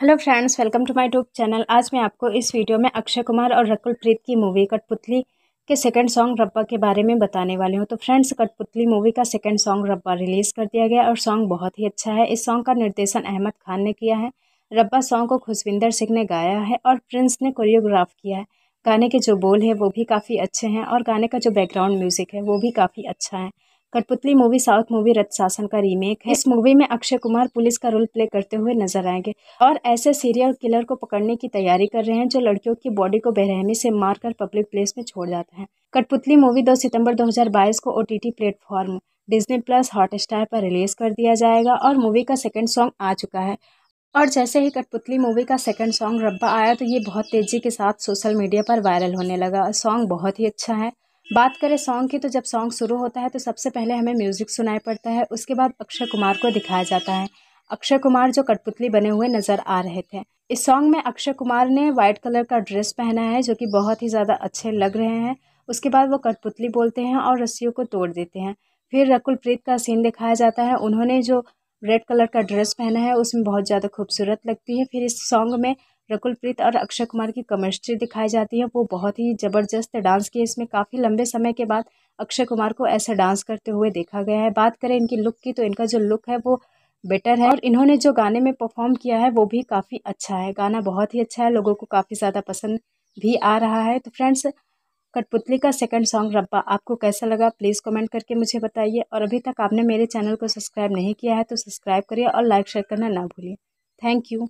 hello friends welcome to my YouTube channel आज मैं आपको इस वीडियो में अक्षय कुमार और रकुल प्रीत की मूवी कठपुतली के सेकंड सॉन्ग रब्बा के बारे में बताने वाली हूँ तो फ्रेंड्स कठपुतली मूवी का सेकंड सॉन्ग रब्बा रिलीज़ कर दिया गया और सॉन्ग बहुत ही अच्छा है इस सॉन्ग का निर्देशन अहमद खान ने किया है रब्बा सॉन्ग को खुशविंदर सिंह ने गाया है और प्रिंस ने कोरियोग्राफ किया है गाने के जो बोल है वो भी काफ़ी अच्छे हैं और गाने का जो बैकग्राउंड म्यूज़िक है वो भी काफ़ी अच्छा है कठपुतली मूवी साउथ मूवी रथ शासन का रीमेक है इस मूवी में अक्षय कुमार पुलिस का रोल प्ले करते हुए नजर आएंगे और ऐसे सीरियल किलर को पकड़ने की तैयारी कर रहे हैं जो लड़कियों की बॉडी को बेरहमी से मारकर पब्लिक प्लेस में छोड़ जाता है कठपुतली मूवी 2 सितंबर 2022 को O T platform Disney plus Hotstar पर रिलीज कर दिया जाएगा और मूवी का सेकेंड सॉन्ग आ चुका है और जैसे ही कठपुतली मूवी का सेकंड सॉन्ग रब्बा आया तो ये बहुत तेज़ी के साथ सोशल मीडिया पर वायरल होने लगा सॉन्ग बहुत ही अच्छा है बात करें सॉन्ग की तो जब सॉन्ग शुरू होता है तो सबसे पहले हमें म्यूज़िक सुनाई पड़ता है उसके बाद अक्षय कुमार को दिखाया जाता है अक्षय कुमार जो कठपुतली बने हुए नज़र आ रहे थे इस सॉन्ग में अक्षय कुमार ने वाइट कलर का ड्रेस पहना है जो कि बहुत ही ज़्यादा अच्छे लग रहे हैं उसके बाद वो कठपुतली बोलते हैं और रस्सियों को तोड़ देते हैं फिर रकुल प्रीत का सीन दिखाया जाता है उन्होंने जो रेड कलर का ड्रेस पहना है उसमें बहुत ज़्यादा खूबसूरत लगती है फिर इस सॉन्ग में रकुलप्रीत और अक्षय कुमार की कमिस्ट्री दिखाई जाती है वो बहुत ही ज़बरदस्त डांस की इसमें काफ़ी लंबे समय के बाद अक्षय कुमार को ऐसा डांस करते हुए देखा गया है बात करें इनकी लुक की तो इनका जो लुक है वो बेटर है और इन्होंने जो गाने में परफॉर्म किया है वो भी काफ़ी अच्छा है गाना बहुत ही अच्छा है लोगों को काफ़ी ज़्यादा पसंद भी आ रहा है तो फ्रेंड्स कठपुतली का सेकंड सॉन्ग रब्बा आपको कैसा लगा प्लीज़ कमेंट करके मुझे बताइए और अभी तक आपने मेरे चैनल को सब्सक्राइब नहीं किया है तो सब्सक्राइब करिए और लाइक शेयर करना ना भूलिए थैंक यू